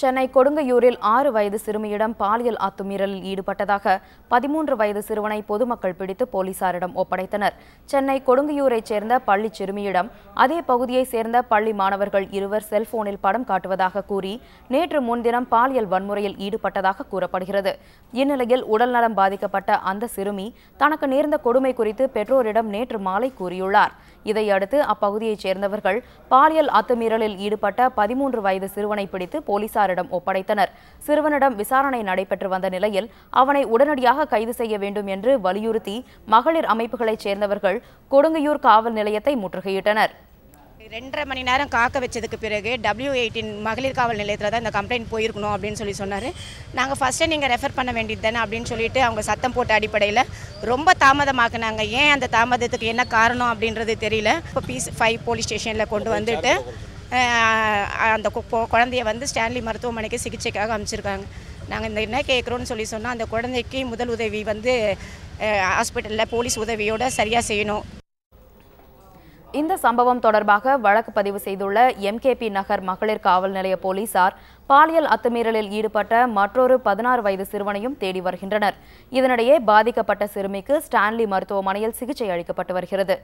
சென்னை கொடுங்கையூரில் ஆறு வயது சிறுமியிடம் பாலியல் அத்துமீறலில் ஈடுபட்டதாக பதிமூன்று வயது சிறுவனை பொதுமக்கள் பிடித்து போலீசாரிடம் ஒப்படைத்தனர் சென்னை கொடுங்கையூரைச் சேர்ந்த பள்ளி சிறுமியிடம் அதே பகுதியைச் சேர்ந்த பள்ளி மாணவர்கள் இருவர் செல்போனில் படம் காட்டுவதாக கூறி நேற்று முன்தினம் பாலியல் வன்முறையில் ஈடுபட்டதாக கூறப்படுகிறது இந்நிலையில் உடல்நலம் பாதிக்கப்பட்ட அந்த சிறுமி தனக்கு நேர்ந்த கொடுமை குறித்து பெற்றோரிடம் நேற்று மாலை கூறியுள்ளார் இதையடுத்து அப்பகுதியைச் சேர்ந்தவர்கள் பாலியல் அத்துமீறலில் ஈடுபட்ட பதிமூன்று வயது சிறுவனை பிடித்து போலீசார் போலீசாரிடம் ஒப்படைத்தனர் சிறுவனிடம் விசாரணை நடைபெற்று வந்த நிலையில் அவனை உடனடியாக கைது செய்ய வேண்டும் என்று வலியுறுத்தி மகளிர் அமைப்புகளைச் சேர்ந்தவர்கள் கொடுங்கையூர் காவல் நிலையத்தை முற்றுகையிட்டனர் ரெண்டரை மணி நேரம் காக்க வச்சதுக்கு பிறகு டபிள்யூ எயிட்டின் மகளிர் காவல் நிலையத்தில் தான் இந்த கம்ப்ளைண்ட் போயிருக்கணும் அப்படின்னு சொல்லி சொன்னார் நாங்கள் ஃபஸ்ட்டே நீங்கள் ரெஃபர் பண்ண வேண்டியது தானே அப்படின்னு சொல்லிட்டு அவங்க சத்தம் போட்ட அடிப்படையில் ரொம்ப தாமதமாக்குனாங்க ஏன் அந்த தாமதத்துக்கு என்ன காரணம் அப்படின்றது தெரியல இப்போ பீஸ் ஃபைவ் போலீஸ் ஸ்டேஷனில் கொண்டு வந்துட்டு அந்த குழந்தைய வந்து ஸ்டான்லி மருத்துவமனைக்கு சிகிச்சைக்காக அமைச்சிருக்காங்க நாங்கள் இந்த என்ன கேட்குறோன்னு சொல்லி சொன்னால் அந்த குழந்தைக்கு முதல் உதவி வந்து ஹாஸ்பிட்டலில் போலீஸ் உதவியோடு சரியாக செய்யணும் இந்த சம்பவம் தொடர்பாக வழக்கு பதிவு செய்துள்ள எம்கேபி நகர் மகளிர் காவல் நிலைய போலீசார் பாலியல் அத்துமீறலில் ஈடுபட்ட மற்றொரு பதினாறு வயது சிறுவனையும் தேடி வருகின்றனர் இதனிடையே பாதிக்கப்பட்ட சிறுமிக்கு ஸ்டான்லி மருத்துவமனையில் சிகிச்சை அளிக்கப்பட்டு வருகிறது